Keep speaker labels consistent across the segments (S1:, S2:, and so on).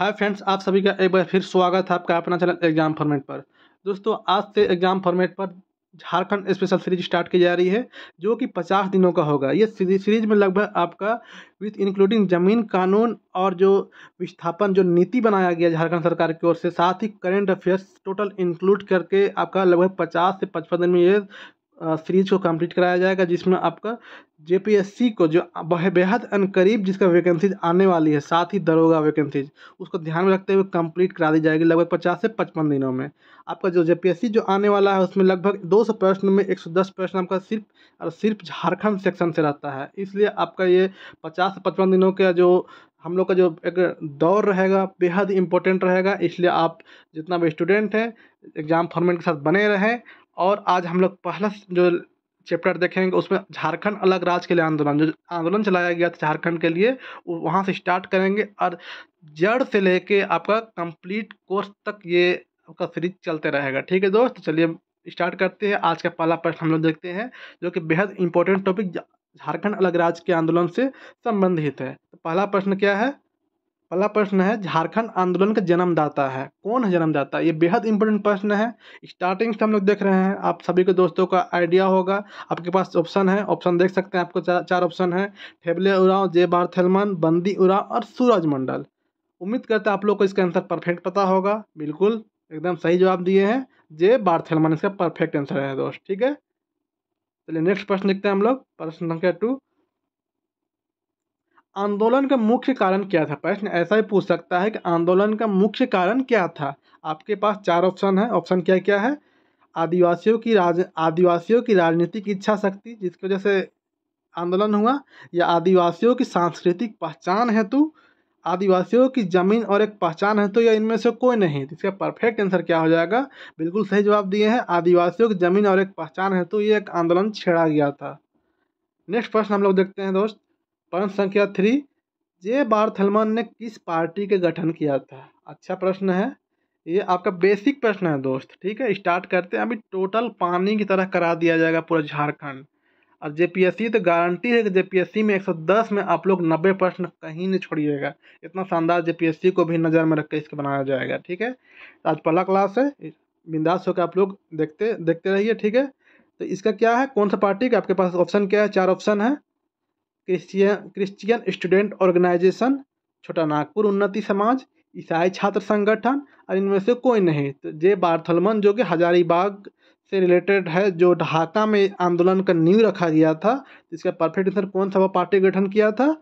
S1: hi friends आप सभी का एक बार फिर स्वागत है आपका अपना चैनल एग्जाम फॉर्मेट पर दोस्तों आज से एग्जाम फॉर्मेट पर झारखंड स्पेशल सीरीज स्टार्ट की जा रही है जो कि पचास दिनों का होगा ये सीरीज में लगभग आपका विथ इंक्लूडिंग जमीन कानून और जो विस्थापन जो नीति बनाया गया झारखंड सरकार की ओर से साथ ही करेंट अफेयर्स टोटल इंक्लूड करके आपका लगभग पचास से पचपन दिन में ये सीरीज को कंप्लीट कराया जाएगा जिसमें आपका जेपीएससी को जो बेहद अनकरीब जिसका वैकेंसीज आने वाली है साथ ही दरोगा वैकेंसीज उसको ध्यान में रखते हुए कंप्लीट करा दी जाएगी लगभग पचास से पचपन दिनों में आपका जो जेपीएससी जो आने वाला है उसमें लगभग दो सौ प्रश्न में एक सौ दस प्रश्न आपका सिर्फ और सिर्फ झारखंड सेक्शन से रहता है इसलिए आपका ये पचास से पचपन दिनों का जो हम लोग का जो एक दौर रहेगा बेहद इंपॉर्टेंट रहेगा इसलिए आप जितना भी स्टूडेंट हैं एग्ज़ाम फॉर्मेट के साथ बने रहें और आज हम लोग पहला जो चैप्टर देखेंगे उसमें झारखंड अलग राज्य के लिए आंदोलन जो आंदोलन चलाया गया था झारखंड के लिए वहाँ से स्टार्ट करेंगे और जड़ से लेके आपका कंप्लीट कोर्स तक ये आपका सीरीज चलते रहेगा ठीक है दोस्त तो चलिए स्टार्ट करते हैं आज का पहला प्रश्न हम लोग देखते हैं जो कि बेहद इंपॉर्टेंट टॉपिक झारखंड अलग राज्य के आंदोलन से संबंधित है तो पहला प्रश्न क्या है पहला प्रश्न है झारखंड आंदोलन का जन्मदाता है कौन है जन्मदाता ये बेहद इंपॉर्टेंट प्रश्न है स्टार्टिंग से हम लोग देख रहे हैं आप सभी के दोस्तों का आइडिया होगा आपके पास ऑप्शन है ऑप्शन देख सकते हैं आपको चा, चार ऑप्शन है ठेबले उराव जे बार थेलमन बंदी उराव और सूरज मंडल उम्मीद करते हैं आप लोग को इसका आंसर परफेक्ट पता होगा बिल्कुल एकदम सही जवाब दिए हैं जे बार इसका परफेक्ट आंसर है दोस्त ठीक है चलिए नेक्स्ट प्रश्न लिखते हैं हम लोग प्रश्न संख्या टू आंदोलन का मुख्य कारण क्या था प्रश्न ऐसा ही पूछ सकता है कि आंदोलन का मुख्य कारण क्या था आपके पास चार ऑप्शन है ऑप्शन क्या क्या है आदिवासियों की राज आदिवासियों की राजनीतिक इच्छा शक्ति जिसकी वजह से आंदोलन हुआ या आदिवासियों की सांस्कृतिक पहचान हेतु आदिवासियों की ज़मीन और एक पहचान है तो या इनमें से कोई नहीं तो इसका परफेक्ट आंसर क्या हो जाएगा बिल्कुल सही जवाब दिए हैं आदिवासियों की ज़मीन और एक पहचान है तो ये एक आंदोलन छेड़ा गया था नेक्स्ट प्रश्न हम लोग देखते हैं दोस्त प्रश्न संख्या थ्री जे बारथलमन ने किस पार्टी के गठन किया था अच्छा प्रश्न है ये आपका बेसिक प्रश्न है दोस्त ठीक है स्टार्ट करते हैं अभी टोटल पानी की तरह करा दिया जाएगा पूरा झारखंड और जेपीएससी तो गारंटी है कि जेपीएससी में 110 में आप लोग 90 प्रश्न कहीं नहीं छोड़िएगा इतना शानदार जेपीएससी को भी नज़र में रख के इसके बनाया जाएगा ठीक है आज पहला क्लास है बिंदास होकर आप लोग देखते देखते रहिए ठीक है तो इसका क्या है कौन सा पार्टी का आपके पास ऑप्शन क्या है चार ऑप्शन है क्रिश्चियन क्रिश्चियन स्टूडेंट ऑर्गेनाइजेशन छोटा नागपुर उन्नति समाज ईसाई छात्र संगठन और इनमें से कोई नहीं तो जे बार्थलमन जो कि हजारीबाग से रिलेटेड है जो ढाका में आंदोलन का नींव रखा गया था इसका परफेक्ट आंसर कौन सा पार्टी गठन किया था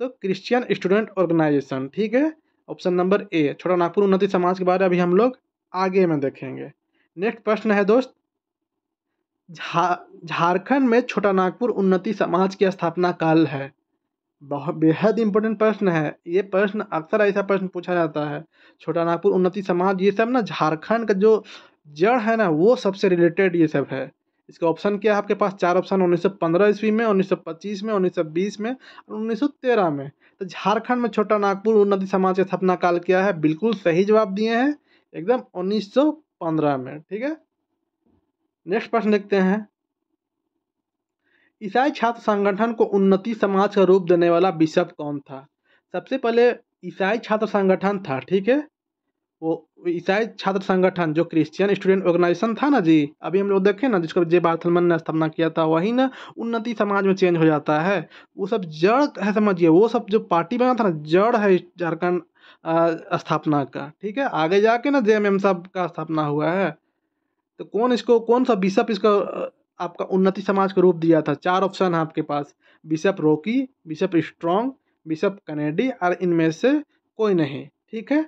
S1: तो क्रिश्चियन स्टूडेंट ऑर्गेनाइजेशन ठीक है ऑप्शन नंबर ए छोटा नागपुर उन्नति समाज के बारे में अभी हम लोग आगे में देखेंगे नेक्स्ट प्रश्न है दोस्त झा झारखंड में छोटा नागपुर उन्नति समाज की स्थापना काल है बहुत बेहद इंपॉर्टेंट प्रश्न है ये प्रश्न अक्सर ऐसा प्रश्न पूछा जाता है छोटा नागपुर उन्नति समाज ये सब ना झारखंड का जो जड़ है ना वो सबसे रिलेटेड ये सब है इसका ऑप्शन क्या है आपके पास चार ऑप्शन उन्नीस सौ पंद्रह ईस्वी में उन्नीस सौ पच्चीस में उन्नीस सौ बीस में और उन्नीस सौ तेरह में तो झारखंड में छोटा नागपुर उन्नति समाज का स्थापना काल क्या है बिल्कुल सही जवाब दिए हैं एकदम उन्नीस सौ पंद्रह में ठीक है नेक्स्ट प्रश्न देखते हैं ईसाई छात्र संगठन को उन्नति समाज का रूप देने वाला बिशप कौन था सबसे पहले ईसाई छात्र संगठन था ठीक है वो ईसाई छात्र संगठन जो क्रिश्चियन स्टूडेंट ऑर्गेनाइजेशन था ना जी अभी हम लोग देखें ना जिसको जे बार्थलमन ने स्थापना किया था वही ना उन्नति समाज में चेंज हो जाता है वो सब जड़ है समझिए वो सब जो पार्टी बना था ना जड़ है झारखंड स्थापना का ठीक है आगे जाके ना जे एम एम साहब का स्थापना हुआ है तो कौन इसको कौन सा बिशप इसका आपका उन्नति समाज का रूप दिया था चार ऑप्शन है आपके पास bishop Rocky bishop strong bishop Kennedy और इनमें से कोई नहीं ठीक है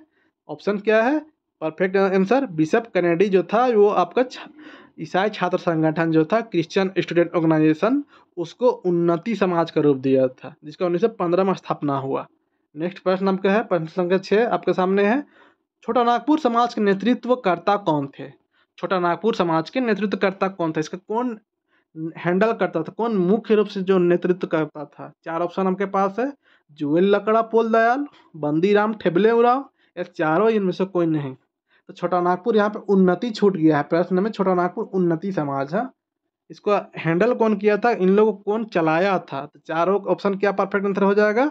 S1: ऑप्शन क्या है परफेक्ट आंसर बिशप कनेडी जो था वो आपका ईसाई छात्र संगठन जो था क्रिश्चियन स्टूडेंट ऑर्गेनाइजेशन उसको उन्नति समाज का रूप दिया था जिसका उन्नीस सौ पंद्रह में स्थापना हुआ नेक्स्ट प्रश्न आपका है प्रश्न संख्या छः आपके सामने है छोटा नागपुर समाज के नेतृत्वकर्ता कौन थे छोटा नागपुर समाज के नेतृत्वकर्ता कौन था इसका कौन हैंडल करता था कौन मुख्य रूप से जो नेतृत्व करता था चार ऑप्शन हमके पास है जुएल लकड़ा पोल दयाल बंदी राम ठेबले उराव या चारों इनमें से कोई नहीं तो छोटा नागपुर यहाँ पे उन्नति छूट गया है प्रश्न में छोटा नागपुर उन्नति समाज है इसको हैंडल कौन किया था इन लोगों को कौन चलाया था तो चारों ऑप्शन क्या परफेक्ट आंसर हो जाएगा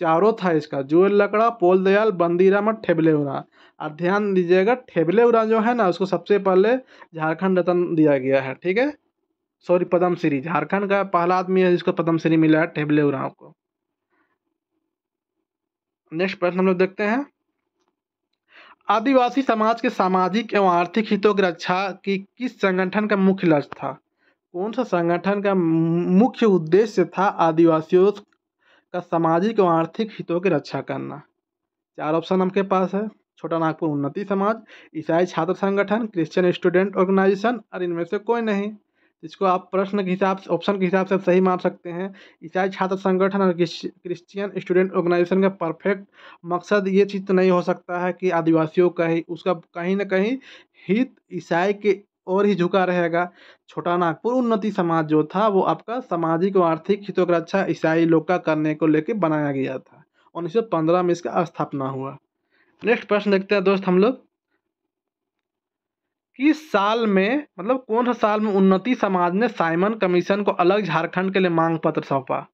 S1: चारों था इसका जुएल लकड़ा पोल दयाल बंदीराम और ठेबले उरा और ध्यान दीजिएगा ठेबले उरा जो है ना उसको सबसे पहले झारखंड रत्न दिया गया है ठीक है सॉरी पदम श्री झारखंड का पहला आदमी है जिसको पद्म श्री मिला है ठेबले उरा को नेक्स्ट प्रश्न हम लोग देखते हैं आदिवासी समाज के सामाजिक एवं आर्थिक हितों की रक्षा की किस संगठन का मुख्य लक्ष्य था कौन सा संगठन का मुख्य उद्देश्य था आदिवासियों का सामाजिक और आर्थिक हितों की रक्षा करना चार ऑप्शन आपके पास है छोटा नागपुर उन्नति समाज ईसाई छात्र संगठन क्रिश्चियन स्टूडेंट ऑर्गेनाइजेशन और इनमें से कोई नहीं इसको आप प्रश्न के हिसाब से ऑप्शन के हिसाब से सही मान सकते हैं ईसाई छात्र संगठन और क्रिश्चियन स्टूडेंट ऑर्गेनाइजेशन का परफेक्ट मकसद ये चीज़ तो नहीं हो सकता है कि आदिवासियों का ही उसका कहीं ना कहीं हित ईसाई के और ही झुका रहेगा छोटा नागपुर उन्नति समाज जो था वो आपका सामाजिक और आर्थिक हितों का रक्षा ईसाई लोग का करने को लेकर बनाया गया था उन्नीस सौ पंद्रह में इसका स्थापना हुआ नेक्स्ट प्रश्न देखते हैं दोस्त हम लोग किस साल में मतलब कौन सा साल में उन्नति समाज ने साइमन कमीशन को अलग झारखंड के लिए मांग पत्र सौंपा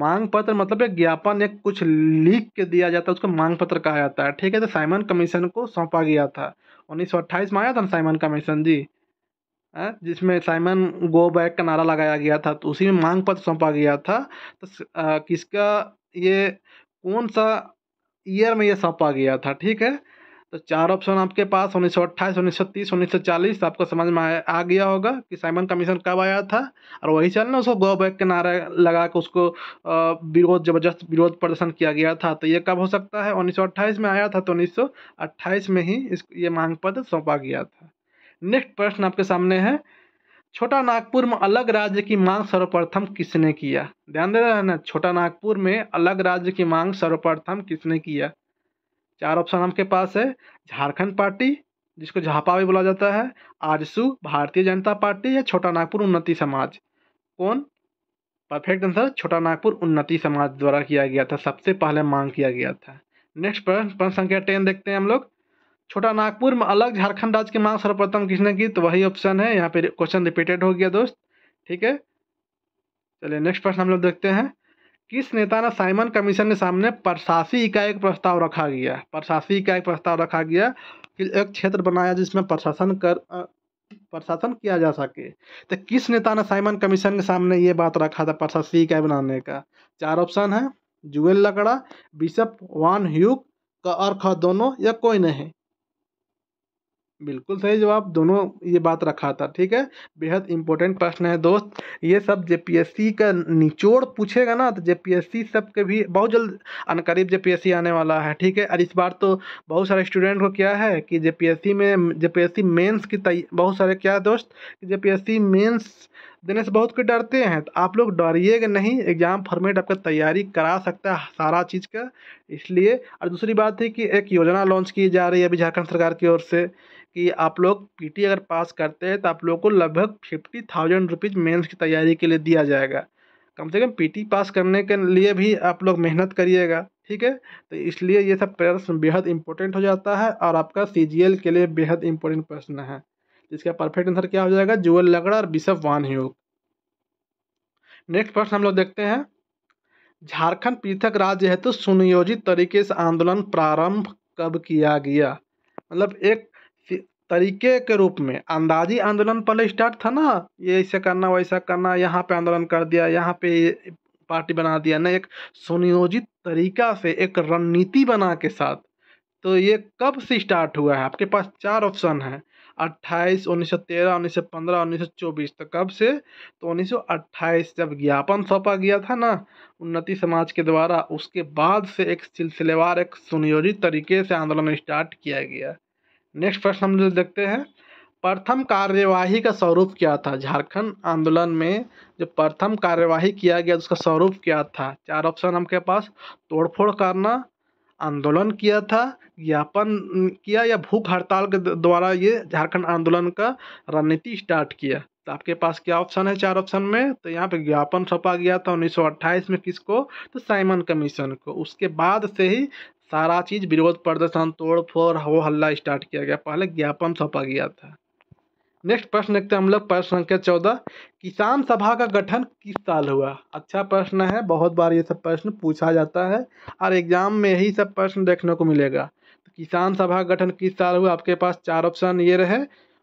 S1: मांग पत्र मतलब एक ज्ञापन एक कुछ लिख के दिया जाता है उसको मांग पत्र कहा जाता है ठीक है तो साइमन कमीशन को सौंपा गया था उन्नीस में आया था साइमन कमीशन जी हाँ, जिसमें साइमन गो बैक का नारा लगाया गया था तो उसी में मांग पत्र सौंपा गया था तो किसका ये कौन सा ईयर में ये सौंपा गया था ठीक है तो चार ऑप्शन आपके पास उन्नीस सौ अट्ठाईस उन्नीस सौ तीस उन्नीस सौ चालीस तो आपको समझ में आ गया होगा कि साइमन कमीशन कब आया था और वही चल ना उसको गो बैक के नारा लगा के उसको विरोध जबरदस्त विरोध प्रदर्शन किया गया था तो ये कब हो सकता है उन्नीस सौ अट्ठाईस में आया था तो उन्नीस सौ अट्ठाईस में ही इस ये मांग पत्र सौंपा गया था नेक्स्ट प्रश्न आपके सामने है छोटा नागपुर में अलग राज्य की मांग सर्वप्रथम किसने किया ध्यान दे रहे हैं ना छोटा नागपुर में अलग राज्य की मांग सर्वप्रथम किसने किया चार ऑप्शन आपके पास है झारखंड पार्टी जिसको झापा भी बोला जाता है आजसू भारतीय जनता पार्टी या छोटा नागपुर उन्नति समाज कौन परफेक्ट आंसर छोटा नागपुर उन्नति समाज द्वारा किया गया था सबसे पहले मांग किया गया था नेक्स्ट प्रश्न प्रश्न संख्या टेन देखते हैं हम लोग छोटा नागपुर में अलग झारखंड राज्य की मांग सर्वप्रथम किसने की तो वही ऑप्शन है यहाँ पे क्वेश्चन रिपीटेड हो गया दोस्त ठीक है चलिए नेक्स्ट प्रश्न हम लोग देखते हैं किस नेता ने साइमन कमीशन के सामने प्रशासी इकाई का प्रस्ताव रखा गया प्रशासी इकाई का प्रस्ताव रखा गया कि एक क्षेत्र बनाया जिसमें प्रशासन कर प्रशासन किया जा सके तो किस नेता ने साइमन कमीशन के सामने ये बात रखा था प्रशासी इकाई बनाने का चार ऑप्शन है जुएल लकड़ा बिशप वान ह्यूक का और ख दोनों या कोई नहीं बिल्कुल सही जवाब दोनों ये बात रखा था ठीक है बेहद इंपॉर्टेंट प्रश्न है दोस्त ये सब जेपीएससी का निचोड़ पूछेगा ना तो जेपीएससी सब के भी बहुत जल्द अनकरीब जेपीएससी आने वाला है ठीक है और इस बार तो बहुत सारे स्टूडेंट को क्या है कि जेपीएससी में जेपीएससी मेंस की बहुत सारे क्या है दोस्त पी एस देने से बहुत कोई डरते हैं तो आप लोग डरिएगा नहीं एग्ज़ाम फॉर्मेट आपका तैयारी करा सकता है सारा चीज़ का इसलिए और दूसरी बात है कि एक योजना लॉन्च की जा रही है अभी झारखंड सरकार की ओर से कि आप लोग पीटी अगर पास करते हैं तो आप लोगों को लगभग फिफ्टी थाउजेंड रुपीज़ मेन्स की तैयारी के लिए दिया जाएगा कम से कम पीटी पास करने के लिए भी आप लोग मेहनत करिएगा ठीक है तो इसलिए ये सब प्रश्न बेहद इंपॉर्टेंट हो जाता है और आपका सीजीएल के लिए बेहद इंपॉर्टेंट प्रश्न है इसका परफेक्ट आंसर क्या हो जाएगा जुअल लगड़ा और बिशप वान योग नेक्स्ट प्रश्न हम लोग देखते हैं झारखंड पृथक राज्य हेतु तो सुनियोजित तरीके से आंदोलन प्रारंभ कब किया गया मतलब एक तरीके के रूप में अंदाजी आंदोलन पहले स्टार्ट था ना ये ऐसे करना वैसा करना यहाँ पे आंदोलन कर दिया यहाँ पे पार्टी बना दिया ना एक सुनियोजित तरीका से एक रणनीति बना के साथ तो ये कब से स्टार्ट हुआ है आपके पास चार ऑप्शन हैं अट्ठाईस उन्नीस सौ तेरह उन्नीस सौ पंद्रह उन्नीस सौ चौबीस तो कब से तो उन्नीस सौ अट्ठाईस जब ज्ञापन सौंपा गया था ना उन्नति समाज के द्वारा उसके बाद से एक सिलसिलेवार एक सुनियोजित तरीके से आंदोलन स्टार्ट किया गया नेक्स्ट प्रश्न हम लोग देखते हैं प्रथम कार्यवाही का स्वरूप क्या था झारखंड आंदोलन में जो प्रथम कार्यवाही किया गया उसका स्वरूप क्या था चार ऑप्शन हमके पास तोड़फोड़ करना आंदोलन किया था ज्ञापन किया या भूख हड़ताल के द्वारा ये झारखंड आंदोलन का रणनीति स्टार्ट किया तो आपके पास क्या ऑप्शन है चार ऑप्शन में तो यहाँ पे ज्ञापन सौंपा गया था 1928 में किसको तो साइमन कमीशन को उसके बाद से ही सारा चीज़ विरोध प्रदर्शन तोड़ फोड़ हो हल्ला स्टार्ट किया गया पहले ज्ञापन सौंपा गया था नेक्स्ट प्रश्न देखते हैं हम लोग प्रश्न संख्या चौदह किसान सभा का गठन किस साल हुआ अच्छा प्रश्न है बहुत बार ये सब प्रश्न पूछा जाता है और एग्जाम में यही सब प्रश्न देखने को मिलेगा तो किसान सभा का गठन किस साल हुआ आपके पास चार ऑप्शन ये रहे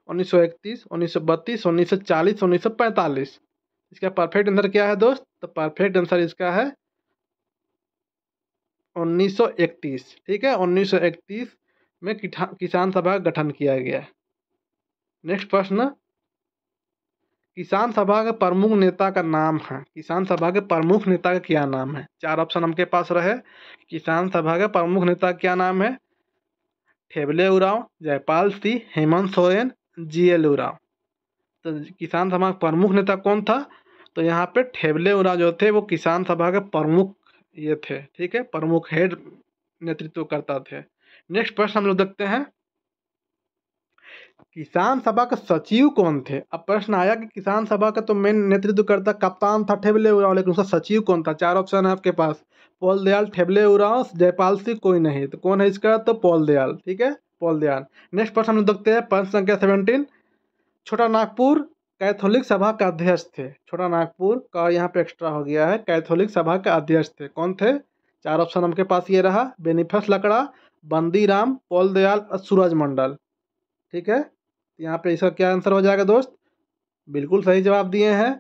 S1: उन्नीस सौ इकतीस उन्नीस सौ बत्तीस उन्नीस सौ चालीस उन्नीस सौ पैंतालीस इसका परफेक्ट आंसर क्या है दोस्त तो परफेक्ट आंसर इसका है 1931 ठीक है 1931 में किसान सभा का गठन किया गया नेक्स्ट प्रश्न किसान सभा के प्रमुख नेता का नाम है किसान सभा के प्रमुख नेता का क्या नाम है चार ऑप्शन हमके पास रहे किसान सभा के प्रमुख नेता क्या नाम है ठेबले उराव जयपाल सिंह हेमंत सोरेन जी एल उराव तो किसान सभा का प्रमुख नेता कौन था तो यहाँ पे ठेबले उराव जो थे वो किसान सभा के प्रमुख ये थे ठीक है प्रमुख हेड नेतृत्व करता थे नेक्स्ट प्रश्न हम लोग देखते हैं किसान सभा का सचिव कौन थे अब प्रश्न आया कि किसान सभा का तो मेन नेतृत्व करता कप्तान था ठेबले उराव लेकिन उसका सचिव कौन था चार ऑप्शन है आपके पास पोल दयाल ठेबले उराव जयपाल सिंह कोई नहीं तो कौन है इसका तो पोल दयाल ठीक है पोल दयाल नेक्स्ट प्रश्न हम देखते हैं पंच संख्या सेवनटीन छोटा नागपुर कैथोलिक सभा का अध्यक्ष थे छोटा नागपुर का यहाँ पे एक्स्ट्रा हो गया है कैथोलिक सभा का अध्यक्ष थे कौन थे चार ऑप्शन हमके पास ये रहा बेनिफस लकड़ा बंदी राम पोल दयाल और सूरज मंडल ठीक है यहाँ पे इसका क्या आंसर हो जाएगा दोस्त बिल्कुल सही जवाब दिए हैं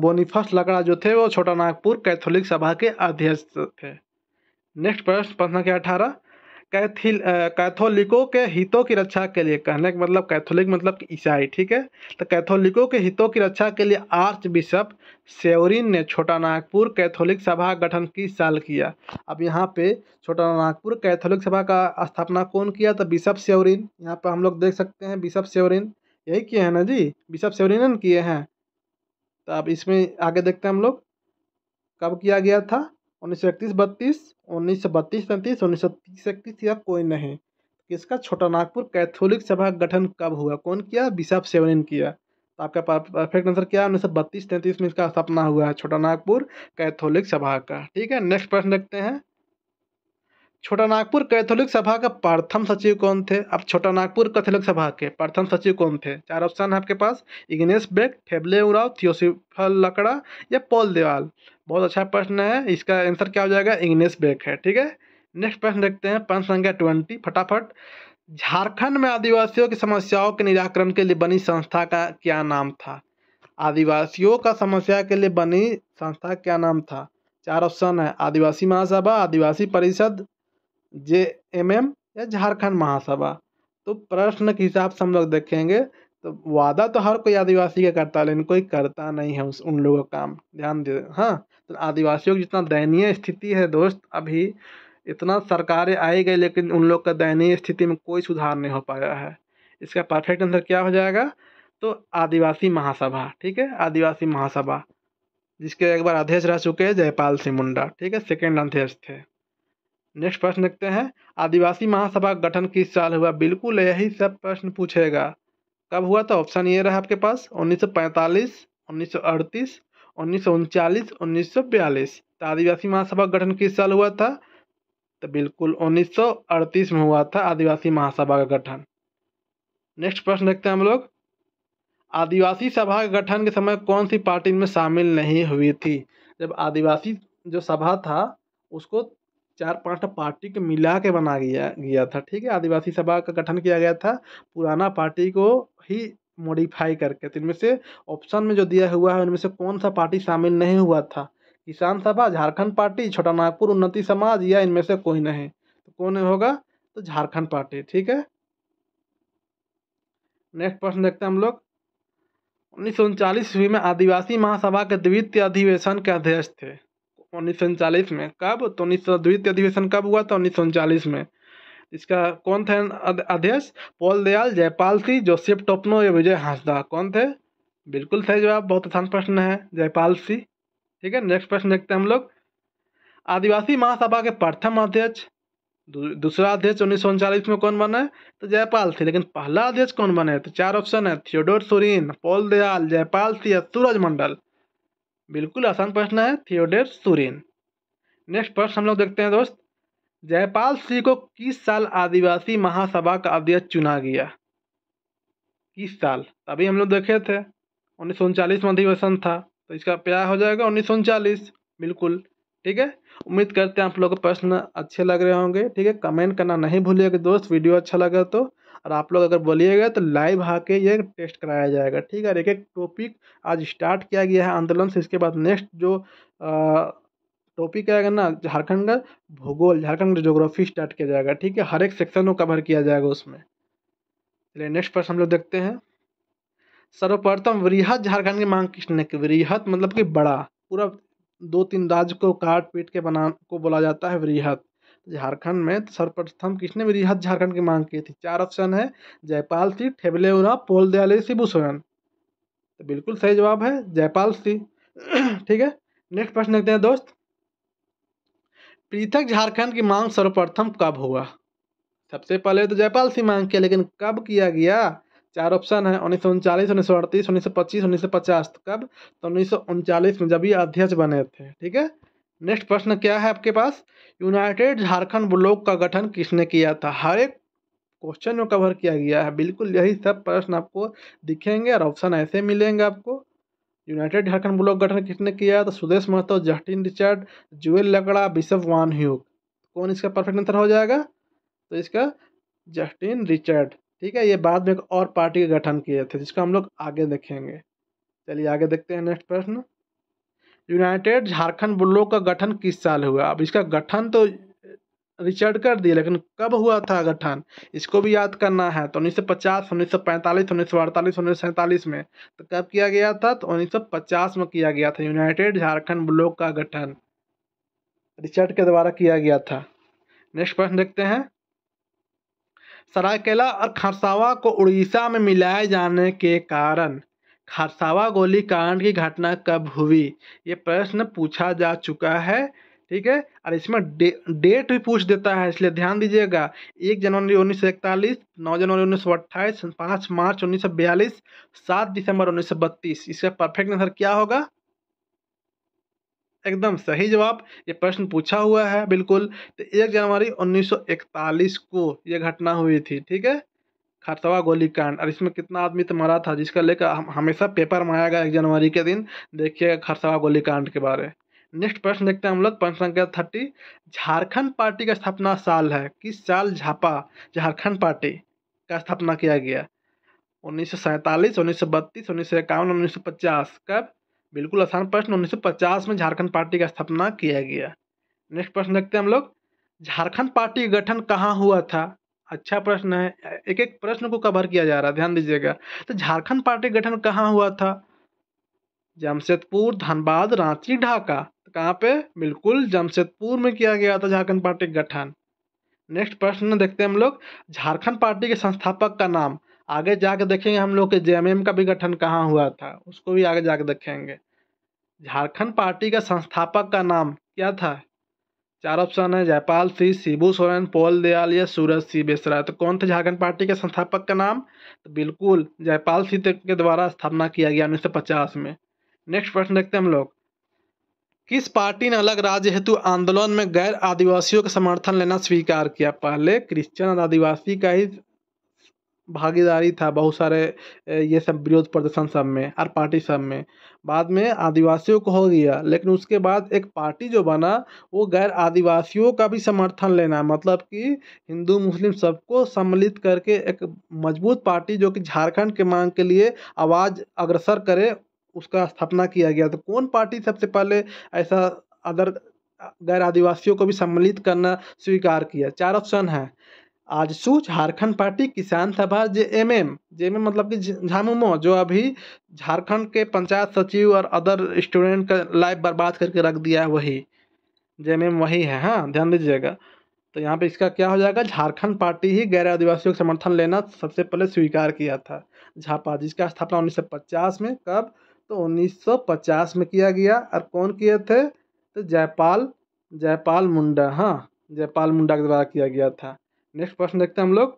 S1: बोनीफर्स लकड़ा जो थे वो छोटा नागपुर कैथोलिक सभा के अध्यक्ष थे नेक्स्ट प्रश्न प्रश्न क्या अठारह कैथिल कैथोलिकों के हितों की रक्षा के लिए कहने का मतलब कैथोलिक मतलब ईसाई ठीक है तो कैथोलिकों के हितों की रक्षा के लिए आर्च बिशप सेवरिन ने छोटा नागपुर कैथोलिक सभा गठन किस साल किया अब यहाँ पे छोटा नागपुर कैथोलिक सभा का स्थापना कौन किया तो बिशप सेवरिन यहाँ पर हम लोग देख सकते हैं बिशप सेवरिन यही किए हैं ना जी बिशप सेवरिन किए हैं तो अब इसमें आगे देखते हैं हम लोग कब किया गया था उन्नीस सौ इकतीस बत्तीस उन्नीस सौ बत्तीस पैंतीस उन्नीस सौ तीस इकतीस या कोई नहीं किसका छोटा नागपुर कैथोलिक सभा गठन कब हुआ कौन किया बिशप सेवनिन किया तो आपका परफेक्ट आंसर क्या है उन्नीस सौ बत्तीस तैंतीस में इसका स्थापना हुआ है छोटा नागपुर कैथोलिक सभा का ठीक है नेक्स्ट प्रश्न देखते हैं छोटा नागपुर कैथोलिक सभा का प्रथम सचिव कौन थे अब छोटा नागपुर कैथोलिक सभा के प्रथम सचिव कौन थे चार ऑप्शन है आपके पास इग्नेस बेग थेबले उराव थियोसिफल लकड़ा या पॉल देवाल बहुत अच्छा प्रश्न है इसका आंसर क्या हो जाएगा इंग्लिश ब्रेक है ठीक है नेक्स्ट प्रश्न देखते हैं प्रश्न संख्या ट्वेंटी फटाफट झारखंड में आदिवासियों की समस्याओं के निराकरण के लिए बनी संस्था का क्या नाम था आदिवासियों का समस्या के लिए बनी संस्था क्या नाम था चार ऑप्शन है आदिवासी महासभा आदिवासी परिषद जे एम एम या झारखंड महासभा तो प्रश्न के हिसाब से हम लोग देखेंगे तो वादा तो हर कोई आदिवासी का करता है लेकिन कोई करता नहीं है उस उन लोगों का काम ध्यान दे हाँ तो आदिवासियों की जितना दयनीय स्थिति है दोस्त अभी इतना सरकारें आई गई लेकिन उन लोग का दयनीय स्थिति में कोई सुधार नहीं हो पाया है इसका परफेक्ट आंसर क्या हो जाएगा तो आदिवासी महासभा ठीक है आदिवासी महासभा जिसके एक बार अध्यक्ष रह चुके हैं जयपाल सिंह मुंडा ठीक है सेकेंड अध्यक्ष थे नेक्स्ट प्रश्न लिखते हैं आदिवासी महासभा का गठन किस साल हुआ बिल्कुल यही सब प्रश्न पूछेगा कब हुआ था ऑप्शन ये रहा आपके पास 1945, 1938, 1939, 1942 आदिवासी महासभा गठन किस साल हुआ था तो बिल्कुल 1938 में हुआ था आदिवासी महासभा का गठन नेक्स्ट प्रश्न देखते हैं हम लोग आदिवासी सभा के गठन के समय कौन सी पार्टी में शामिल नहीं हुई थी जब आदिवासी जो सभा था उसको चार पाँच पार्टी को मिला के बना गया गया था ठीक है आदिवासी सभा का गठन किया गया था पुराना पार्टी को ही मॉडिफाई करके तो इनमें से ऑप्शन में जो दिया हुआ है उनमें से कौन सा पार्टी शामिल नहीं हुआ था किसान सभा झारखंड पार्टी छोटा नागपुर उन्नति समाज या इनमें से कोई नहीं तो कौन होगा तो झारखंड पार्टी ठीक है नेक्स्ट प्रश्न देखते हैं हम लोग उन्नीस सौ उनचालीस ईस्वी में आदिवासी महासभा के द्वितीय अधिवेशन के अध्यक्ष थे उन्नीस सौ में कब तो उन्नीस सौ द्वितीय अधिवेशन कब हुआ था उन्नीस में इसका कौन थे अध्यक्ष पॉल दयाल जयपाल सिंह जोसेफ टोपनो या विजय हांसदा कौन थे बिल्कुल सही जवाब बहुत आसान प्रश्न है जयपाल सिंह ठीक है नेक्स्ट प्रश्न देखते हैं हम लोग आदिवासी महासभा के प्रथम अध्यक्ष दूसरा अध्यक्ष उन्नीस में कौन बना है तो जयपाल सिंह लेकिन पहला अध्यक्ष कौन बने तो चार ऑप्शन है थियोडोर सोरेन पॉल दयाल जयपाल सिंह या सूरज मंडल बिल्कुल आसान प्रश्न है थियोडेर सुरेन नेक्स्ट प्रश्न हम लोग देखते हैं दोस्त जयपाल सिंह को किस साल आदिवासी महासभा का अध्यक्ष चुना गया किस साल तभी हम लोग देखे थे उन्नीस सौ उनचालीस में अधिवेशन था तो इसका प्यार हो जाएगा उन्नीस सौ उनचालीस बिल्कुल ठीक है उम्मीद करते हैं आप लोग को प्रश्न अच्छे लग रहे होंगे ठीक है कमेंट करना नहीं भूलिएगा दोस्त वीडियो अच्छा लगा तो और आप लोग अगर बोलिएगा तो लाइव आके ये टेस्ट कराया जाएगा ठीक है एक एक टॉपिक आज स्टार्ट किया गया है आंदोलन से इसके बाद नेक्स्ट जो टॉपिक आएगा ना झारखंड का भूगोल झारखंड का जोग्राफी स्टार्ट किया जाएगा ठीक है हर एक सेक्शन को कवर किया जाएगा उसमें चलिए नेक्स्ट प्रश्न हम लोग देखते हैं सर्वप्रथम वृहत झारखंड की मांग किसने की वृहत मतलब कि बड़ा पूरा दो तीन राज्य को काट पीट के बना को बोला जाता है वृहत झारखंड में सर्वप्रथम किसने वृहद झारखंड की मांग की थी चार ऑप्शन है जयपाल सिंह ठेबले उरा पोल दयाल शिबु सोरेन तो बिल्कुल सही जवाब है जयपाल सिंह ठीक है नेक्स्ट प्रश्न देखते हैं दोस्त पृथक झारखंड की मांग सर्वप्रथम कब हुआ सबसे पहले तो जयपाल सिंह मांग किया लेकिन कब किया गया चार ऑप्शन है उन्नीस सौ उनचालीस उन्नीस सौ अड़तीस उन्नीस सौ पच्चीस उन्नीस सौ पचास कब तो उन्नीस सौ उनचालीस में जब ये अध्यक्ष बने थे ठीक है नेक्स्ट प्रश्न क्या है आपके पास यूनाइटेड झारखंड ब्लॉक का गठन किसने किया था हर एक क्वेश्चन में कवर किया गया है बिल्कुल यही सब प्रश्न आपको दिखेंगे और ऑप्शन ऐसे मिलेंगे आपको यूनाइटेड झारखंड ब्लॉक गठन किसने किया था Sudesh Mahto Justin Richard Juel Lakra bishop Van Hoeck कौन इसका परफेक्ट आंसर हो जाएगा तो इसका जस्टिन रिचर्ड ठीक है ये बाद में एक और पार्टी का गठन किए थे जिसका हम लोग आगे देखेंगे चलिए आगे देखते हैं नेक्स्ट प्रश्न यूनाइटेड झारखंड ब्लॉक का गठन किस साल हुआ अब इसका गठन तो रिचर्ड कर दिया लेकिन कब हुआ था गठन इसको भी याद करना है तो उन्नीस सौ पचास उन्नीस सौ पैंतालीस उन्नीस सौ अड़तालीस उन्नीस सौ सैंतालीस में तो कब किया गया था तो उन्नीस सौ पचास में किया गया था यूनाइटेड झारखंड ब्लॉक का गठन रिचर्ड के द्वारा किया गया था नेक्स्ट प्रश्न देखते हैं सरायकेला और खरसावा को उड़ीसा में मिलाए जाने के कारण खरसावा गोलीकांड की घटना कब हुई ये प्रश्न पूछा जा चुका है ठीक है और इसमें डे डेट भी पूछ देता है इसलिए ध्यान दीजिएगा एक जनवरी उन्नीस सौ इकतालीस नौ जनवरी उन्नीस सौ अट्ठाईस पाँच मार्च उन्नीस सौ बयालीस सात दिसंबर उन्नीस सौ बत्तीस इसका परफेक्ट आंसर क्या होगा एकदम सही जवाब ये प्रश्न पूछा हुआ है बिल्कुल तो एक जनवरी इकतालीस को यह घटना हुई थी ठीक है खरसवा गोलीकांड और इसमें कितना आदमी तो मरा था जिसका लेकर हम, हमेशा पेपर में आएगा एक जनवरी के दिन देखिएगा खरसवा गोलीकांड के बारे नेक्स्ट प्रश्न देखते हैं हम लोग प्रश्न संख्या थर्टी झारखंड पार्टी का स्थापना साल है किस साल झापा झारखंड पार्टी का स्थापना किया गया उन्नीस सौ सैंतालीस उन्नीस सौ बत्तीस उन्नीस सौ इक्यावन उन्नीस सौ पचास कब बिल्कुल आसान प्रश्न उन्नीस सौ पचास में झारखंड पार्टी का स्थापना किया गया नेक्स्ट प्रश्न देखते हैं हम लोग झारखंड पार्टी गठन कहाँ हुआ था अच्छा प्रश्न है एक एक प्रश्न को कवर किया जा रहा है ध्यान दीजिएगा तो झारखंड पार्टी गठन कहाँ हुआ था जमशेदपुर धनबाद रांची ढाका तो कहाँ पे बिल्कुल जमशेदपुर में किया गया था झारखंड पार्टी गठन नेक्स्ट प्रश्न देखते हैं हम लोग झारखंड पार्टी के संस्थापक का नाम आगे जाके देखेंगे हम लोग के जेएमएम का भी गठन कहाँ हुआ था उसको भी आगे जाके देखेंगे झारखंड पार्टी का संस्थापक का नाम क्या था चार ऑप्शन है जयपाल सिंह शिबू सोरेन पोल दयाल या सूरज सिंह बेसरा तो कौन थे झारखंड पार्टी के संस्थापक का नाम तो बिल्कुल जयपाल सिंह के द्वारा स्थापना किया गया उन्नीस सौ में नेक्स्ट प्रश्न देखते हैं हम लोग किस पार्टी ने अलग राज्य हेतु आंदोलन में गैर आदिवासियों का समर्थन लेना स्वीकार किया पहले क्रिश्चियन और आदिवासी का ही भागीदारी था बहुत सारे ये सब विरोध प्रदर्शन सब में हर पार्टी सब में बाद में आदिवासियों को हो गया लेकिन उसके बाद एक पार्टी जो बना वो गैर आदिवासियों का भी समर्थन लेना मतलब कि हिंदू मुस्लिम सबको सम्मिलित करके एक मजबूत पार्टी जो कि झारखंड के मांग के लिए आवाज़ अग्रसर करे उसका स्थापना किया गया तो कौन पार्टी सबसे पहले ऐसा अदर गैर आदिवासियों को भी सम्मिलित करना स्वीकार किया चार ऑप्शन है AJSU Jharkhand party Kisan Sabha J M M J M मतलब कि झामुमो जो अभी झारखंड के पंचायत सचिव और अदर स्टूडेंट का लाइफ बर्बाद करके रख दिया है वही जे एम एम वही है हाँ ध्यान दीजिएगा तो यहाँ पे इसका क्या हो जाएगा झारखंड पार्टी ही गैर आदिवासियों का समर्थन लेना सबसे पहले स्वीकार किया था झापा जिसका स्थापना उन्नीस में कब तो उन्नीस में किया गया और कौन किए थे तो जयपाल जयपाल मुंडा हाँ जयपाल मुंडा के द्वारा किया गया था नेक्स्ट प्रश्न देखते हैं हम लोग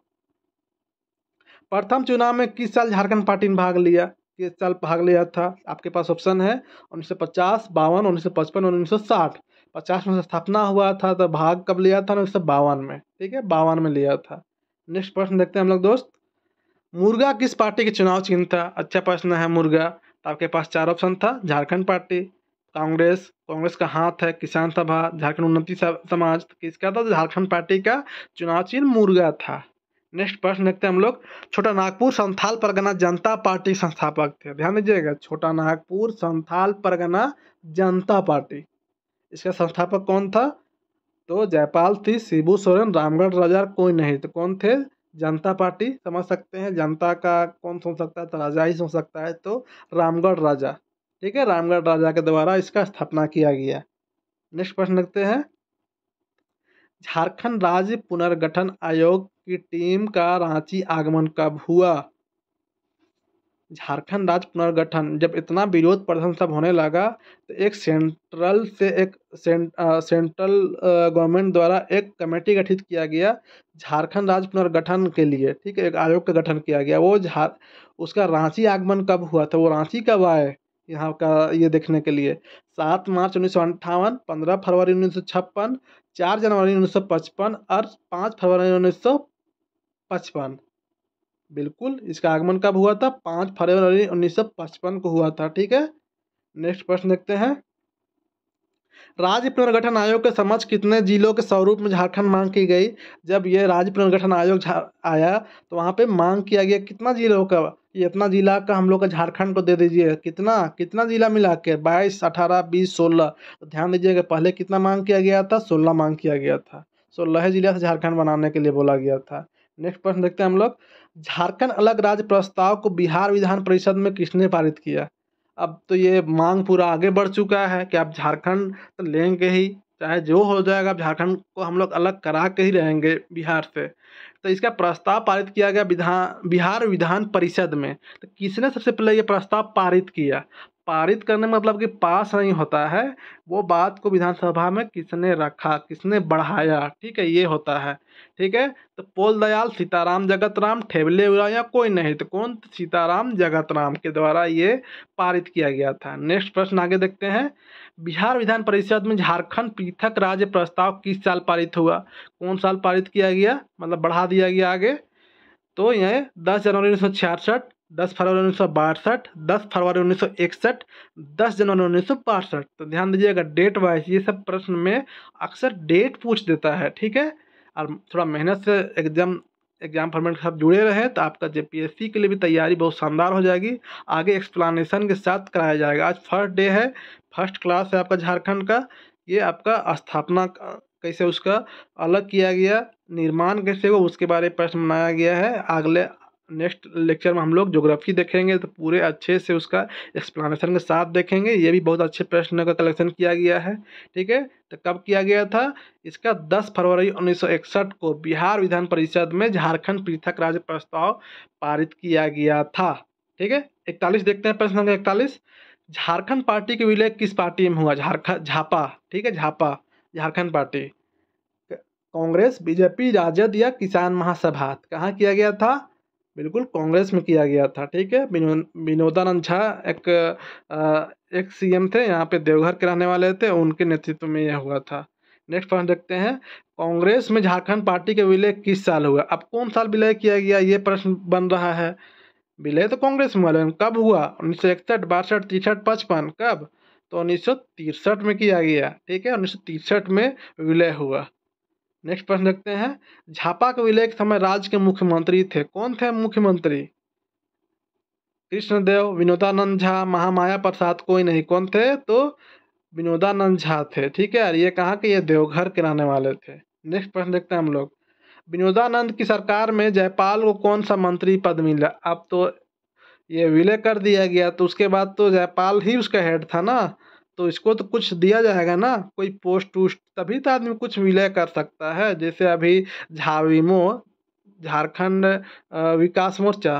S1: प्रथम चुनाव में किस साल झारखंड पार्टी ने भाग लिया किस साल भाग लिया था आपके पास ऑप्शन है उन्नीस सौ पचास बावन उन्नीस सौ पचपन उन्नीस सौ साठ पचास में स्थापना हुआ था तो भाग कब लिया था उन्नीस सौ बावन में ठीक है बावन में लिया था नेक्स्ट प्रश्न देखते हैं हम लोग दोस्त मुर्गा किस पार्टी के चुनाव चिन्ह था अच्छा प्रश्न है मुर्गा तो आपके पास चार ऑप्शन था झारखंड पार्टी कांग्रेस कांग्रेस का हाथ है किसान सभा झारखंड उन्नति समाज तो किसका था झारखंड पार्टी का चुनाव चिन्ह मुर्गा था नेक्स्ट प्रश्न देखते हैं हम लोग छोटा नागपुर संथाल परगना जनता पार्टी संस्थापक थे ध्यान दीजिएगा छोटा नागपुर संथाल परगना जनता पार्टी इसका संस्थापक कौन था तो जयपाल थी शिबू सोरेन रामगढ़ राजा कोई नहीं तो कौन थे जनता पार्टी समझ सकते हैं जनता का कौन सुन सकता है तो राजा ही सुन सकता है तो रामगढ़ राजा ठीक है रामगढ़ राजा के द्वारा इसका स्थापना किया गया नेक्स्ट प्रश्न रखते हैं झारखंड राज्य पुनर्गठन आयोग की टीम का रांची आगमन कब हुआ झारखंड राज्य पुनर्गठन जब इतना विरोध प्रदर्शन सब होने लगा तो एक सेंट्रल से एक सेंट, आ, सेंट्रल गवर्नमेंट द्वारा एक कमेटी गठित किया गया झारखंड राज्य पुनर्गठन के लिए ठीक है एक आयोग का गठन किया गया वो झार उसका रांची आगमन कब हुआ था वो रांची कब आए यहाँ का ये देखने के लिए सात मार्च उन्नीस सौ अंठावन पंद्रह फरवरी उन्नीस सौ छप्पन चार जनवरी उन्नीस सौ पचपन और पाँच फरवरी उन्नीस सौ पचपन बिल्कुल इसका आगमन कब हुआ था पाँच फरवरी उन्नीस सौ पचपन को हुआ था ठीक है नेक्स्ट प्रश्न देखते हैं राज्य पुनर्गठन आयोग के समक्ष कितने जिलों के स्वरूप में झारखंड मांग की गई जब ये राज्य पुनर्गठन आयोग आया तो वहाँ पे मांग किया गया कितना जिलों का इतना जिला का हम लोग का झारखंड को दे दीजिए कितना कितना जिला मिला के बाईस अठारह बीस सोलह तो ध्यान दीजिएगा पहले कितना मांग किया गया था सोलह मांग किया गया था सोलह जिला से झारखंड बनाने के लिए बोला गया था नेक्स्ट प्रश्न देखते हैं हम लोग झारखंड अलग राज्य प्रस्ताव को बिहार विधान परिषद में किसने पारित किया अब तो ये मांग पूरा आगे बढ़ चुका है कि आप झारखंड तो लेंगे ही चाहे जो हो जाएगा झारखंड को हम लोग अलग करा के ही रहेंगे बिहार से तो इसका प्रस्ताव पारित किया गया विधान बिहार विधान परिषद में तो किसने सबसे पहले ये प्रस्ताव पारित किया पारित करने मतलब कि पास नहीं होता है वो बात को विधानसभा में किसने रखा किसने बढ़ाया ठीक है ये होता है ठीक है तो पोल दयाल सीताराम जगत राम ठेबले उड़ाया कोई नहीं तो कौन तो सीताराम जगत राम के द्वारा ये पारित किया गया था नेक्स्ट प्रश्न आगे देखते हैं बिहार विधान परिषद में झारखंड पृथक राज्य प्रस्ताव किस साल पारित हुआ कौन साल पारित किया गया मतलब बढ़ा दिया गया आगे तो यह दस जनवरी उन्नीस सौ छियासठ दस फरवरी उन्नीस सौ बासठ दस फरवरी उन्नीस सौ इकसठ दस जनवरी उन्नीस सौ बासठ तो ध्यान दीजिएगा डेट वाइज ये सब प्रश्न में अक्सर डेट पूछ देता है ठीक है और थोड़ा मेहनत से एग्जाम एग्जाम फॉर्मेट के साथ जुड़े रहे तो आपका जे के लिए भी तैयारी बहुत शानदार हो जाएगी आगे एक्सप्लानशन के साथ कराया जाएगा आज फर्स्ट डे है फर्स्ट क्लास है आपका झारखंड का ये आपका स्थापना कैसे उसका अलग किया गया निर्माण कैसे हुआ उसके बारे में प्रश्न बनाया गया है अगले नेक्स्ट लेक्चर में हम लोग ज्योग्राफी देखेंगे तो पूरे अच्छे से उसका एक्सप्लानेशन के साथ देखेंगे ये भी बहुत अच्छे प्रश्न का कलेक्शन किया गया है ठीक है तो कब किया गया था इसका 10 फरवरी 1961 को बिहार विधान परिषद में झारखंड पृथक राज्य प्रस्ताव पारित किया गया था ठीक है इकतालीस देखते हैं प्रश्न नंबर इकतालीस झारखंड पार्टी के विलय किस पार्टी में हुआ झारखंड झापा ठीक है Jhapa Jharkhand party Congress BJP Rajad या किसान महासभा कहाँ किया गया था बिल्कुल कांग्रेस में किया गया था ठीक है विनोदानंद झा एक एक सीएम थे यहाँ पे देवघर के रहने वाले थे उनके नेतृत्व में यह हुआ था नेक्स्ट प्रश्न देखते हैं कांग्रेस में झारखंड पार्टी का विलय किस साल हुआ अब कौन साल विलय किया गया ये प्रश्न बन रहा है विलय तो कांग्रेस में वाले कब हुआ उन्नीस सौ इकसठ बासठ तिरसठ पचपन कब तो उन्नीस सौ तिरसठ में किया गया ठीक है उन्नीस सौ तिरसठ में विलय हुआ नेक्स्ट प्रश्न देखते हैं झापा विलय के समय राज्य के मुख्यमंत्री थे कौन थे मुख्यमंत्री कृष्णदेव विनोदानंद झा महामाया प्रसाद कोई नहीं कौन थे तो विनोदानंद झा थे ठीक है यार ये कहा कि ये देवघर के रहने वाले थे नेक्स्ट प्रश्न देखते हैं हम लोग विनोदानंद की सरकार में जयपाल को कौन सा मंत्री पद मिला अब तो ये विलय कर दिया गया तो उसके बाद तो जयपाल ही उसका हेड था ना तो इसको तो कुछ दिया जाएगा ना कोई पोस्ट वोस्ट तभी तो आदमी कुछ विलय कर सकता है जैसे अभी झाविमो झारखंड विकास मोर्चा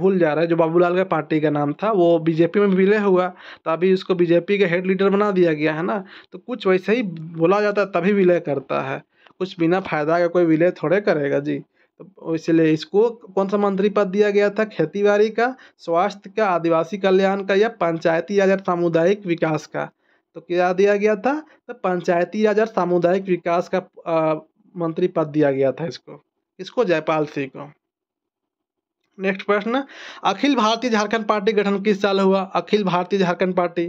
S1: भूल जा रहा है जो बाबूलाल का पार्टी का नाम था वो बीजेपी में विलय हुआ तो अभी उसको बीजेपी के हेड लीडर बना दिया गया है ना तो कुछ वैसे ही बोला जाता है तभी विलय करता है कुछ बिना फायदा का कोई विलय थोड़े करेगा जी तो इसलिए इसको कौन सा मंत्री पद दिया गया था खेतीबाड़ी का स्वास्थ्य का आदिवासी कल्याण का या पंचायती राज सामुदायिक विकास का तो क्या दिया गया था तो पंचायती राज सामुदायिक विकास का मंत्री पद दिया गया था इसको इसको जयपाल सिंह को नेक्स्ट प्रश्न अखिल भारतीय झारखंड पार्टी गठन किस साल हुआ अखिल भारतीय झारखंड पार्टी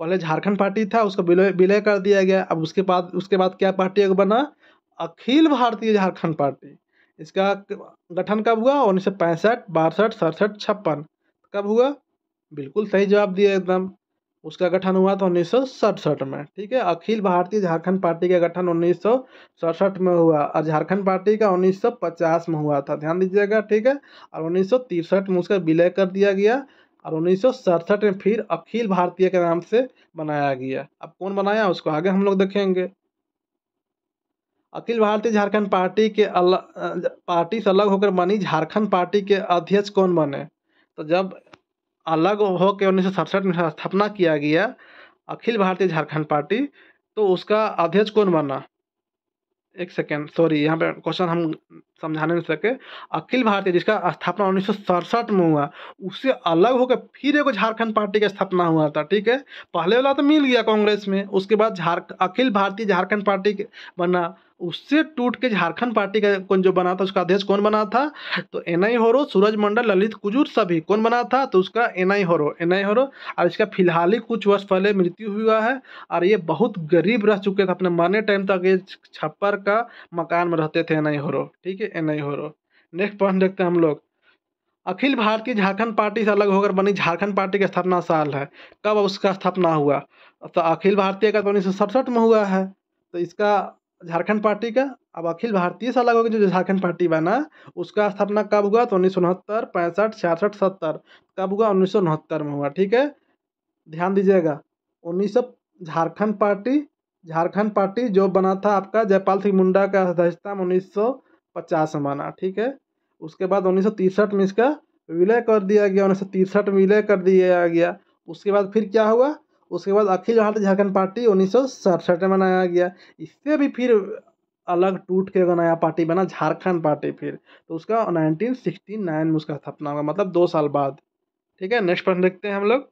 S1: पहले झारखंड पार्टी था उसको विलय विलय कर दिया गया अब उसके बाद उसके बाद क्या पार्टी बना अखिल भारतीय झारखंड पार्टी इसका गठन कब हुआ उन्नीस सौ पैंसठ बासठ सड़सठ छप्पन कब हुआ बिल्कुल सही जवाब दिया एकदम उसका गठन हुआ था उन्नीस सौ सड़सठ में ठीक है अखिल भारतीय झारखंड पार्टी का गठन उन्नीस सौ सड़सठ में हुआ और झारखंड पार्टी का उन्नीस सौ पचास में हुआ था ध्यान दीजिएगा ठीक है और उन्नीस सौ तिरसठ में उसका विलय कर दिया गया और उन्नीस सौ सड़सठ में फिर अखिल भारतीय के नाम से बनाया गया अब कौन बनाया उसको आगे हम लोग देखेंगे अखिल भारतीय झारखंड पार्टी के अलग पार्टी से अलग होकर बनी झारखंड पार्टी के अध्यक्ष कौन बने तो जब अलग होकर उन्नीस सौ सड़सठ में स्थापना किया गया अखिल भारतीय झारखंड पार्टी तो उसका अध्यक्ष कौन बना एक सेकेंड सॉरी यहाँ पे क्वेश्चन हम समझाने नहीं सके अखिल भारतीय जिसका स्थापना उन्नीस में हुआ उससे अलग होकर फिर एगो झारखंड पार्टी का स्थापना हुआ था ठीक है पहले वाला तो मिल गया कांग्रेस में उसके बाद झार अखिल भारतीय झारखंड पार्टी बना उससे टूट के झारखंड पार्टी का कौन जो बना था उसका अध्यक्ष कौन बना था तो एन आई होरो सूरज मंडल ललित कुजूर सभी कौन बना था तो उसका N I Horo N I होरो और इसका फिलहाल ही कुछ वर्ष पहले मृत्यु हुआ है और ये बहुत गरीब रह चुके थे अपने मरने टाइम तक ये छप्पर का मकान में रहते थे एन आई होरो ठीक है N I Horo next point देखते हैं हम लोग अखिल भारतीय झारखंड पार्टी से अलग होकर बनी झारखंड पार्टी का स्थापना साल है कब उसका स्थापना हुआ तो अखिल भारतीय का उन्नीस सौ सड़सठ में हुआ है तो इसका झारखंड पार्टी का अब अखिल भारतीय से अलग गया जो झारखंड पार्टी बना उसका स्थापना कब हुआ तो उन्नीस सौ उनहत्तर पैंसठ छियासठ सत्तर कब हुआ उन्नीस सौ उनहत्तर में हुआ ठीक है ध्यान दीजिएगा उन्नीस सौ झारखंड पार्टी झारखंड पार्टी जो बना था आपका जयपाल सिंह मुंडा का अध्यक्षता में उन्नीस सौ पचास में बना ठीक है उसके बाद उन्नीस सौ तिरसठ में इसका विलय कर दिया गया उन्नीस सौ तिरसठ में विलय कर दिया गया उसके बाद फिर क्या हुआ उसके बाद अखिल भारतीय झारखंड पार्टी उन्नीस में बनाया गया इससे भी फिर अलग टूट के नया पार्टी बना झारखंड पार्टी फिर तो उसका 1969 में उसका स्थापना हुआ मतलब दो साल बाद ठीक है नेक्स्ट प्रश्न देखते हैं हम लोग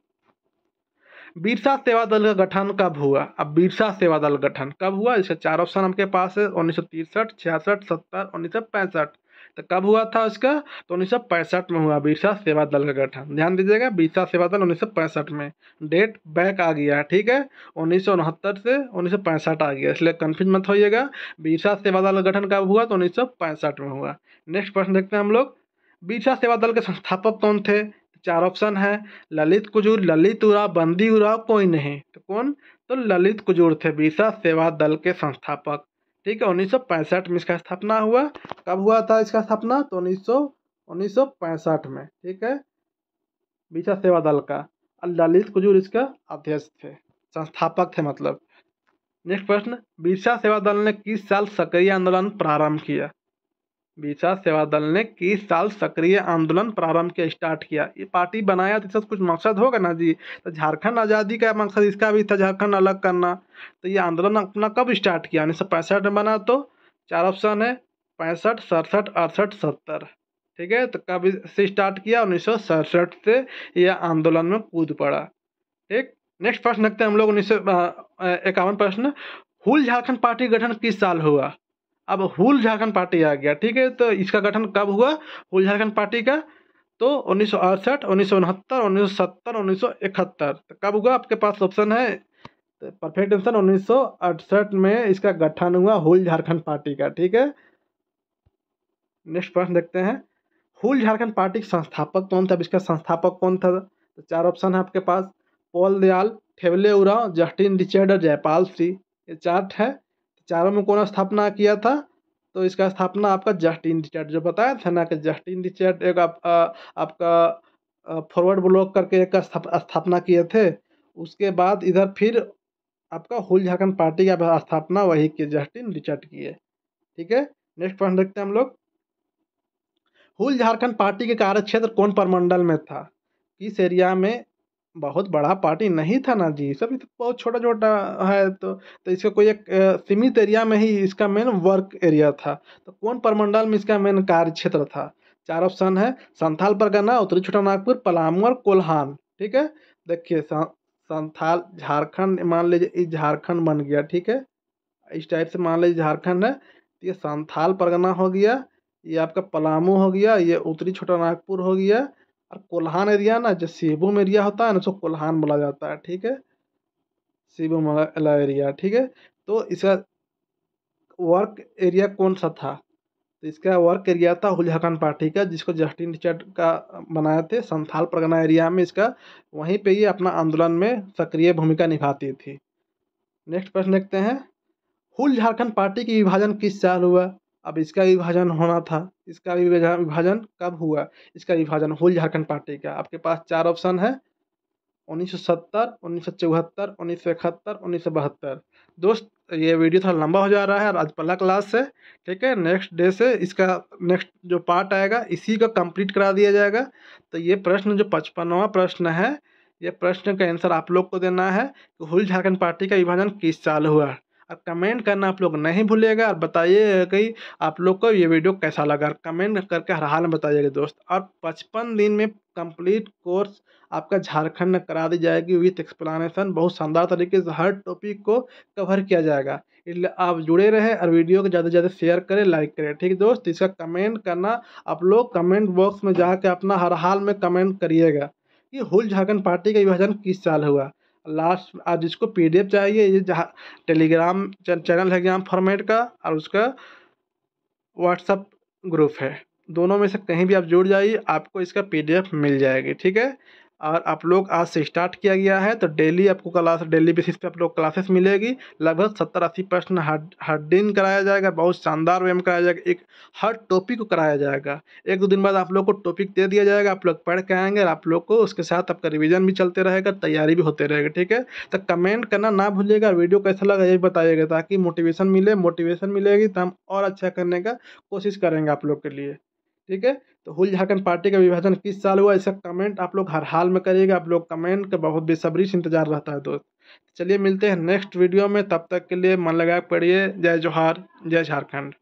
S1: बिरसा सेवा दल का गठन कब हुआ अब बिरसा सेवा दल गठन कब हुआ इसका चार ऑप्शन हमके पास है उन्नीस सौ तिरसठ छियासठ सत्तर उन्नीस सौ पैंसठ तो कब हुआ था उसका तो उन्नीस सौ पैंसठ में हुआ बिरसा सेवा दल का गठन ध्यान दीजिएगा बिरसा सेवा दल उन्नीस सौ पैंसठ में डेट बैक आ गया ठीक है उन्नीस सौ उनहत्तर से उन्नीस सौ पैंसठ आ गया इसलिए कन्फ्यूज मत होइएगा बिरसा सेवा दल का गठन कब हुआ तो उन्नीस सौ पैंसठ में हुआ नेक्स्ट प्रश्न देखते हैं हम लोग बिरसा सेवा दल के संस्थापक कौन थे चार ऑप्शन है ललित कुजूर ललित उराव बंदी उराव कोई नहीं तो कौन तो ललित कुजूर थे बिरसा सेवा दल के संस्थापक ठीक है उन्नीस में इसका स्थापना हुआ कब हुआ था इसका स्थापना तो उन्नीस सौ में ठीक है बिछा सेवा दल का और ललित कुजूर इसका अध्यक्ष थे संस्थापक थे मतलब नेक्स्ट प्रश्न बिरसा सेवा दल ने किस साल सक्रिय आंदोलन प्रारंभ किया बीसा सेवा दल ने किस साल सक्रिय आंदोलन प्रारंभ किया स्टार्ट किया ये पार्टी बनाया तो इसका कुछ मकसद होगा ना जी तो झारखंड आज़ादी का मकसद इसका भी था झारखंड अलग करना तो ये आंदोलन अपना कब स्टार्ट किया उन्नीस सौ पैंसठ में बना तो चार ऑप्शन है पैंसठ सड़सठ अड़सठ सत्तर ठीक है तो कब से स्टार्ट किया उन्नीस सौ सड़सठ से यह आंदोलन में कूद पड़ा ठीक नेक्स्ट प्रश्न रखते हैं हम लोग उन्नीस सौ इक्यावन प्रश्न हुल झारखंड पार्टी गठन किस साल हुआ अब हुल झारखंड पार्टी आ गया ठीक है तो इसका गठन कब हुआ हुल झारखंड पार्टी का तो उन्नीस सौ अड़सठ उन्नीस सौ उनहत्तर उन्नीस सौ सत्तर उन्नीस सौ इकहत्तर तो कब हुआ आपके पास ऑप्शन है तो परफेक्ट ऑप्शन उन्नीस सौ अड़सठ में इसका गठन हुआ हुल झारखंड पार्टी का ठीक है नेक्स्ट प्रश्न देखते हैं हुल झारखंड पार्टी के संस्थापक कौन था अब इसका संस्थापक कौन था तो चार ऑप्शन है आपके पास पोल दयाल ठेवले उराव जस्टिन रिचर्ड और जयपाल सिंह ये चार्ट है चारों में कौन स्थापना किया था तो इसका स्थापना आपका जस्टिन रिचर्ड जो बताया था ना कि इन रिचर्ड एक आप, आ, आपका फॉरवर्ड ब्लॉक करके एक स्थापना किए थे उसके बाद इधर फिर आपका हुल झारखंड पार्टी का स्थापना वही की जस्टिन रिचर्ड की है ठीक है नेक्स्ट पॉइंट देखते हैं हम लोग हुल झारखंड पार्टी के कार्य क्षेत्र कौन परमंडल में था किस एरिया में बहुत बड़ा पार्टी नहीं था ना जी सब तो बहुत छोटा छोटा है तो तो इसका कोई एक सीमित एरिया में ही इसका मेन वर्क एरिया था तो कौन परमंडल में इसका मेन कार्य क्षेत्र था चार ऑप्शन है संथाल परगना उत्तरी छोटा नागपुर पलामू और कोल्हान ठीक है देखिए संथाल झारखंड मान लीजिए इस झारखंड बन गया ठीक है इस टाइप से मान लीजिए झारखंड है तो ये संथाल परगना हो गया ये आपका पलामू हो गया ये उत्तरी छोटा नागपुर हो गया और कोल्हान एरिया ना जो सीबूम एरिया होता है ना उसको कोल्हान बोला जाता है ठीक है सीबूम वाला एरिया ठीक है तो इसका वर्क एरिया कौन सा था तो इसका वर्क एरिया था हुलहकान पार्टी का जिसको जस्टिन रिचर्ड का बनाए थे संथाल परगना एरिया में इसका वहीं पे ये अपना आंदोलन में सक्रिय भूमिका निभाती थी नेक्स्ट प्रश्न देखते हैं हुल झारखंड पार्टी की विभाजन किस साल हुआ अब इसका विभाजन होना था इसका विभाजन कब हुआ इसका विभाजन हुल झारखंड पार्टी का आपके पास चार ऑप्शन है उन्नीस सौ सत्तर उन्नीस सौ चौहत्तर उन्नीस सौ इकहत्तर उन्नीस सौ बहत्तर दोस्त ये वीडियो थोड़ा लंबा हो जा रहा है आज पहला क्लास से ठीक है नेक्स्ट डे से इसका नेक्स्ट जो पार्ट आएगा इसी का कंप्लीट करा दिया जाएगा तो ये प्रश्न जो पचपनवा प्रश्न है ये प्रश्न का आंसर आप लोग को देना है कि हुल झारखंड पार्टी का विभाजन किस साल हुआ और कमेंट करना आप लोग नहीं भूलिएगा और बताइएगा कि आप लोग को ये वीडियो कैसा लगा कमेंट करके हर हाल में बताइएगा दोस्त और पचपन दिन में कंप्लीट कोर्स आपका झारखंड में करा दी जाएगी विथ एक्सप्लानेशन बहुत शानदार तरीके से हर टॉपिक को कवर किया जाएगा इसलिए आप जुड़े रहें और वीडियो को ज़्यादा से ज़्यादा शेयर करें लाइक करें ठीक दोस्त इसका कमेंट करना आप लोग कमेंट बॉक्स में जाकर अपना हर हाल में कमेंट करिएगा कि हुल झारखंड पार्टी का विभाजन किस साल हुआ लास्ट आज जिसको पी डी एफ चाहिए ये जहाँ टेलीग्राम चैनल है ग्राम फॉर्मेट का और उसका व्हाट्सअप ग्रुप है दोनों में से कहीं भी आप जुड़ जाइए आपको इसका पी डी एफ मिल जाएगी ठीक है और आप लोग आज से स्टार्ट किया गया है तो डेली आपको क्लास डेली बेसिस पे आप लोग क्लासेस मिलेगी लगभग सत्तर अस्सी प्रश्न हर हर दिन कराया जाएगा बहुत शानदार वे में कराया जाएगा एक हर टॉपिक को कराया जाएगा एक दो दिन बाद आप लोग को टॉपिक दे दिया जाएगा आप लोग पढ़ के आएंगे और आप लोग को उसके साथ आपका रिविजन भी चलते रहेगा तैयारी भी होते रहेगा ठीक है तो कमेंट करना ना भूलिएगा वीडियो कैसा लगा ये बताइएगा ताकि मोटिवेशन मिले मोटिवेशन मिलेगी तो हम और अच्छा करने का कोशिश करेंगे आप लोग के लिए ठीक है तो हुल झारखंड पार्टी का विभाजन किस साल हुआ इसका कमेंट आप लोग हर हाल में करिएगा आप लोग कमेंट का बहुत बेसब्री से इंतजार रहता है दोस्त चलिए मिलते हैं नेक्स्ट वीडियो में तब तक के लिए मन लगा पढ़िए जय जोहार जय झारखंड